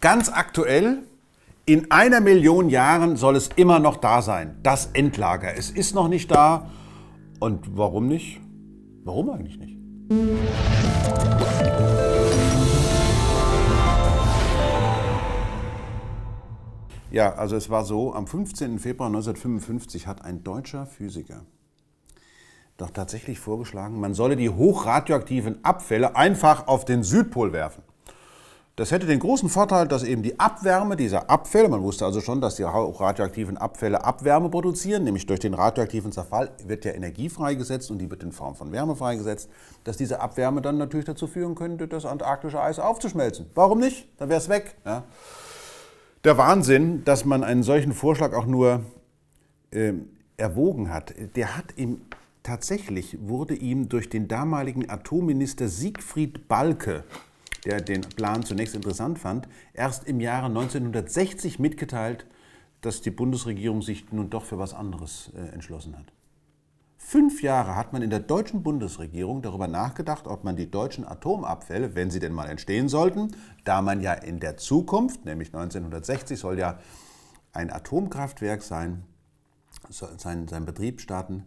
Ganz aktuell, in einer Million Jahren soll es immer noch da sein, das Endlager. Es ist noch nicht da. Und warum nicht? Warum eigentlich nicht? Ja, also es war so, am 15. Februar 1955 hat ein deutscher Physiker doch tatsächlich vorgeschlagen, man solle die hochradioaktiven Abfälle einfach auf den Südpol werfen. Das hätte den großen Vorteil, dass eben die Abwärme dieser Abfälle, man wusste also schon, dass die radioaktiven Abfälle Abwärme produzieren, nämlich durch den radioaktiven Zerfall wird ja Energie freigesetzt und die wird in Form von Wärme freigesetzt, dass diese Abwärme dann natürlich dazu führen könnte, das antarktische Eis aufzuschmelzen. Warum nicht? Dann wäre es weg. Ja. Der Wahnsinn, dass man einen solchen Vorschlag auch nur äh, erwogen hat, der hat ihm tatsächlich, wurde ihm durch den damaligen Atomminister Siegfried Balke der den Plan zunächst interessant fand, erst im Jahre 1960 mitgeteilt, dass die Bundesregierung sich nun doch für was anderes äh, entschlossen hat. Fünf Jahre hat man in der deutschen Bundesregierung darüber nachgedacht, ob man die deutschen Atomabfälle, wenn sie denn mal entstehen sollten, da man ja in der Zukunft, nämlich 1960 soll ja ein Atomkraftwerk sein, seinen, seinen Betrieb starten,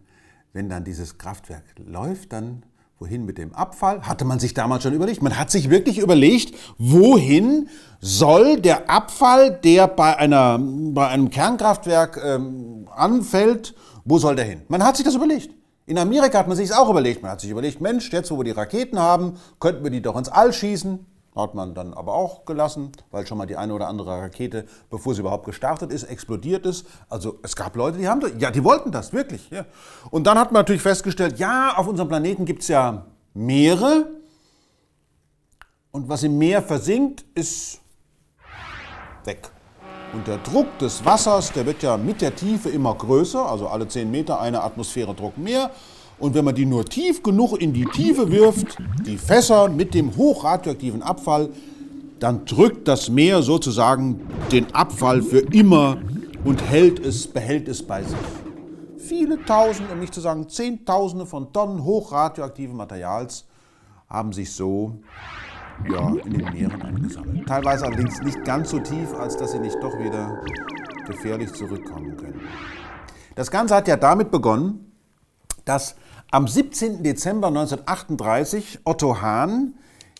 wenn dann dieses Kraftwerk läuft, dann Wohin mit dem Abfall? Hatte man sich damals schon überlegt. Man hat sich wirklich überlegt, wohin soll der Abfall, der bei, einer, bei einem Kernkraftwerk ähm, anfällt, wo soll der hin? Man hat sich das überlegt. In Amerika hat man sich es auch überlegt. Man hat sich überlegt, Mensch, jetzt wo wir die Raketen haben, könnten wir die doch ins All schießen. Hat man dann aber auch gelassen, weil schon mal die eine oder andere Rakete, bevor sie überhaupt gestartet ist, explodiert ist. Also es gab Leute, die haben das, ja, die wollten das wirklich. Ja. Und dann hat man natürlich festgestellt, ja, auf unserem Planeten gibt es ja Meere. Und was im Meer versinkt, ist weg. Und der Druck des Wassers, der wird ja mit der Tiefe immer größer, also alle 10 Meter eine Atmosphäre Druck mehr. Und wenn man die nur tief genug in die Tiefe wirft, die Fässer mit dem hochradioaktiven Abfall, dann drückt das Meer sozusagen den Abfall für immer und hält es, behält es bei sich. Viele Tausende, um nicht zu sagen Zehntausende von Tonnen hochradioaktiven Materials haben sich so ja, in den Meeren angesammelt. Teilweise allerdings nicht ganz so tief, als dass sie nicht doch wieder gefährlich zurückkommen können. Das Ganze hat ja damit begonnen, dass am 17. Dezember 1938 Otto Hahn,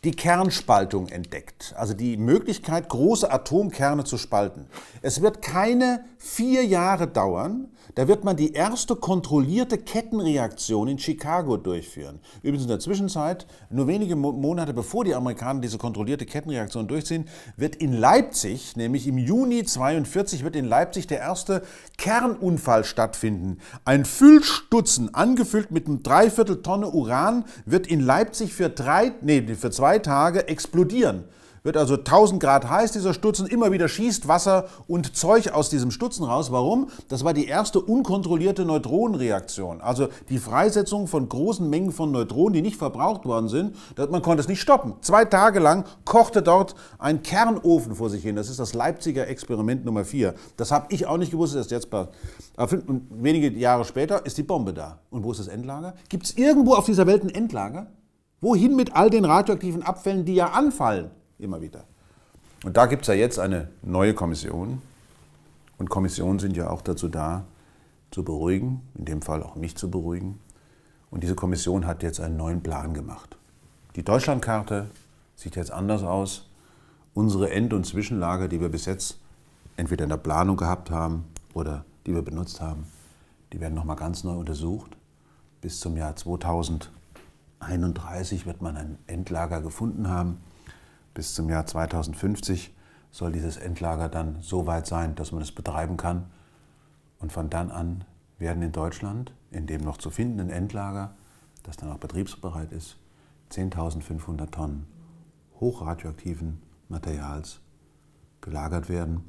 die Kernspaltung entdeckt, also die Möglichkeit, große Atomkerne zu spalten. Es wird keine vier Jahre dauern, da wird man die erste kontrollierte Kettenreaktion in Chicago durchführen. Übrigens in der Zwischenzeit, nur wenige Monate bevor die Amerikaner diese kontrollierte Kettenreaktion durchziehen, wird in Leipzig, nämlich im Juni 1942, wird in Leipzig der erste Kernunfall stattfinden. Ein Füllstutzen, angefüllt mit einem Dreiviertel Tonne Uran, wird in Leipzig für drei, nee, für zwei zwei Tage explodieren. Wird also 1000 Grad heiß, dieser Stutzen, immer wieder schießt Wasser und Zeug aus diesem Stutzen raus. Warum? Das war die erste unkontrollierte Neutronenreaktion. Also die Freisetzung von großen Mengen von Neutronen, die nicht verbraucht worden sind. Man konnte es nicht stoppen. Zwei Tage lang kochte dort ein Kernofen vor sich hin. Das ist das Leipziger Experiment Nummer 4. Das habe ich auch nicht gewusst, dass jetzt war. wenige Jahre später ist die Bombe da. Und wo ist das Endlager? Gibt es irgendwo auf dieser Welt ein Endlager? Wohin mit all den radioaktiven Abfällen, die ja anfallen, immer wieder? Und da gibt es ja jetzt eine neue Kommission. Und Kommissionen sind ja auch dazu da, zu beruhigen, in dem Fall auch mich zu beruhigen. Und diese Kommission hat jetzt einen neuen Plan gemacht. Die Deutschlandkarte sieht jetzt anders aus. Unsere End- und Zwischenlager, die wir bis jetzt entweder in der Planung gehabt haben oder die wir benutzt haben, die werden nochmal ganz neu untersucht bis zum Jahr 2020. 31 wird man ein Endlager gefunden haben. Bis zum Jahr 2050 soll dieses Endlager dann so weit sein, dass man es betreiben kann. Und von dann an werden in Deutschland, in dem noch zu findenden Endlager, das dann auch betriebsbereit ist, 10.500 Tonnen hochradioaktiven Materials gelagert werden.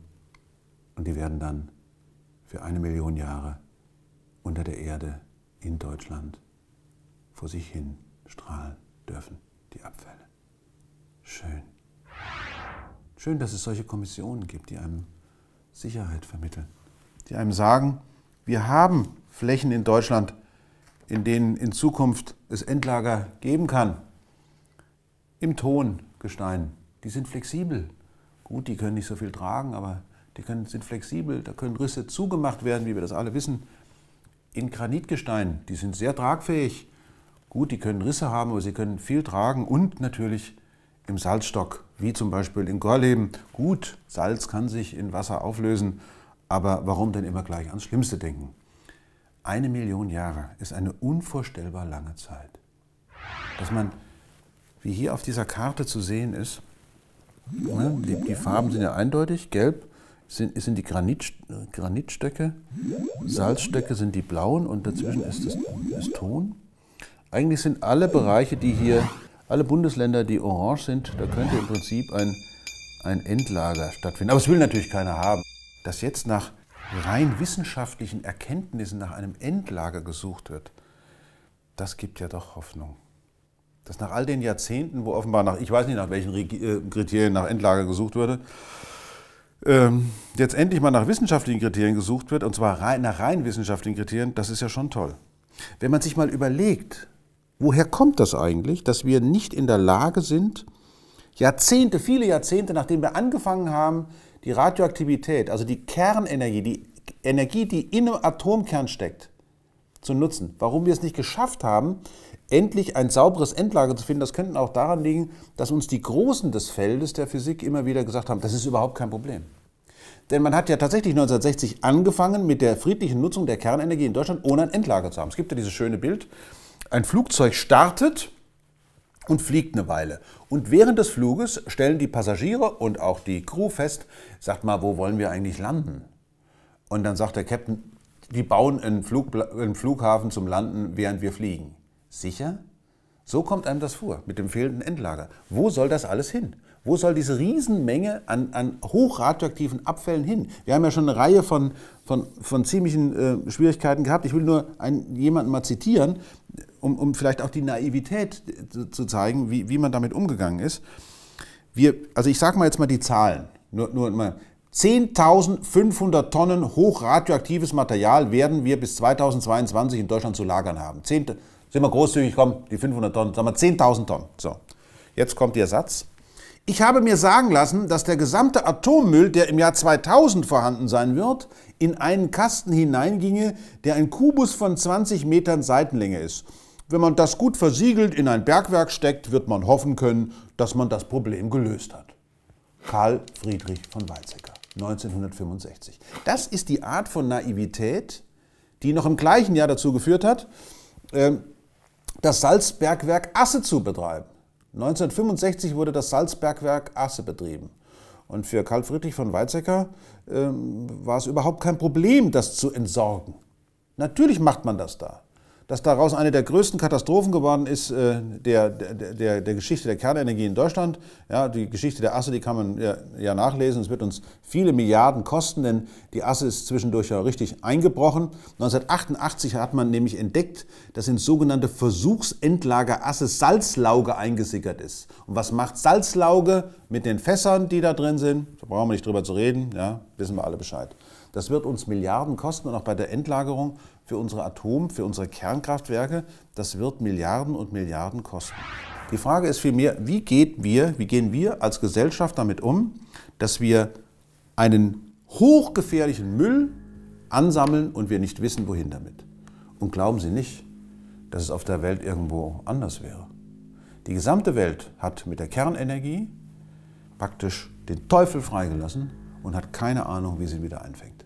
Und die werden dann für eine Million Jahre unter der Erde in Deutschland vor sich hin strahlen dürfen, die Abfälle. Schön. Schön, dass es solche Kommissionen gibt, die einem Sicherheit vermitteln, die einem sagen, wir haben Flächen in Deutschland, in denen in Zukunft es Endlager geben kann. Im Tongestein. Die sind flexibel. Gut, die können nicht so viel tragen, aber die können, sind flexibel. Da können Risse zugemacht werden, wie wir das alle wissen. In Granitgestein, die sind sehr tragfähig. Gut, die können Risse haben, aber sie können viel tragen und natürlich im Salzstock, wie zum Beispiel in Gorleben. Gut, Salz kann sich in Wasser auflösen, aber warum denn immer gleich ans Schlimmste denken? Eine Million Jahre ist eine unvorstellbar lange Zeit. Dass man, wie hier auf dieser Karte zu sehen ist, ne, die, die, Farben sind ja eindeutig, gelb sind, sind die Granit, Granitstöcke, Salzstöcke sind die blauen und dazwischen ist, das, ist Ton. Eigentlich sind alle Bereiche, die hier, alle Bundesländer, die orange sind, da könnte im Prinzip ein, ein Endlager stattfinden. Aber es will natürlich keiner haben. Dass jetzt nach rein wissenschaftlichen Erkenntnissen nach einem Endlager gesucht wird, das gibt ja doch Hoffnung. Dass nach all den Jahrzehnten, wo offenbar nach, ich weiß nicht nach welchen äh, Kriterien nach Endlager gesucht wurde, ähm, jetzt endlich mal nach wissenschaftlichen Kriterien gesucht wird, und zwar nach rein wissenschaftlichen Kriterien, das ist ja schon toll. Wenn man sich mal überlegt, Woher kommt das eigentlich, dass wir nicht in der Lage sind, Jahrzehnte, viele Jahrzehnte, nachdem wir angefangen haben, die Radioaktivität, also die Kernenergie, die Energie, die in einem Atomkern steckt, zu nutzen. Warum wir es nicht geschafft haben, endlich ein sauberes Endlager zu finden, das könnte auch daran liegen, dass uns die Großen des Feldes der Physik immer wieder gesagt haben, das ist überhaupt kein Problem. Denn man hat ja tatsächlich 1960 angefangen mit der friedlichen Nutzung der Kernenergie in Deutschland, ohne ein Endlager zu haben. Es gibt ja dieses schöne Bild, ein Flugzeug startet und fliegt eine Weile. Und während des Fluges stellen die Passagiere und auch die Crew fest, sagt mal, wo wollen wir eigentlich landen? Und dann sagt der Captain, die bauen einen, Flug, einen Flughafen zum Landen, während wir fliegen. Sicher? So kommt einem das vor mit dem fehlenden Endlager. Wo soll das alles hin? Wo soll diese Riesenmenge an, an hochradioaktiven Abfällen hin? Wir haben ja schon eine Reihe von, von, von ziemlichen äh, Schwierigkeiten gehabt. Ich will nur einen, jemanden mal zitieren, um, um vielleicht auch die Naivität zu, zu zeigen, wie, wie man damit umgegangen ist. Wir, also ich sage mal jetzt mal die Zahlen. Nur, nur 10.500 Tonnen hochradioaktives Material werden wir bis 2022 in Deutschland zu lagern haben. 10, sind wir großzügig, komm, die 500 Tonnen, sagen wir 10.000 Tonnen. So, jetzt kommt der Satz. Ich habe mir sagen lassen, dass der gesamte Atommüll, der im Jahr 2000 vorhanden sein wird, in einen Kasten hineinginge, der ein Kubus von 20 Metern Seitenlänge ist. Wenn man das gut versiegelt in ein Bergwerk steckt, wird man hoffen können, dass man das Problem gelöst hat. Karl Friedrich von Weizsäcker, 1965. Das ist die Art von Naivität, die noch im gleichen Jahr dazu geführt hat, ähm, das Salzbergwerk Asse zu betreiben. 1965 wurde das Salzbergwerk Asse betrieben. Und für Karl Friedrich von Weizsäcker ähm, war es überhaupt kein Problem, das zu entsorgen. Natürlich macht man das da dass daraus eine der größten Katastrophen geworden ist äh, der, der, der Geschichte der Kernenergie in Deutschland. Ja, die Geschichte der Asse, die kann man ja, ja nachlesen. Es wird uns viele Milliarden kosten, denn die Asse ist zwischendurch ja richtig eingebrochen. 1988 hat man nämlich entdeckt, dass in sogenannte Versuchsendlager Asse Salzlauge eingesickert ist. Und was macht Salzlauge mit den Fässern, die da drin sind? Da brauchen wir nicht drüber zu reden, ja, wissen wir alle Bescheid. Das wird uns Milliarden kosten und auch bei der Endlagerung für unsere Atom-, für unsere Kernkraftwerke, das wird Milliarden und Milliarden kosten. Die Frage ist vielmehr, wie, geht wir, wie gehen wir als Gesellschaft damit um, dass wir einen hochgefährlichen Müll ansammeln und wir nicht wissen, wohin damit. Und glauben Sie nicht, dass es auf der Welt irgendwo anders wäre. Die gesamte Welt hat mit der Kernenergie praktisch den Teufel freigelassen und hat keine Ahnung, wie sie wieder einfängt.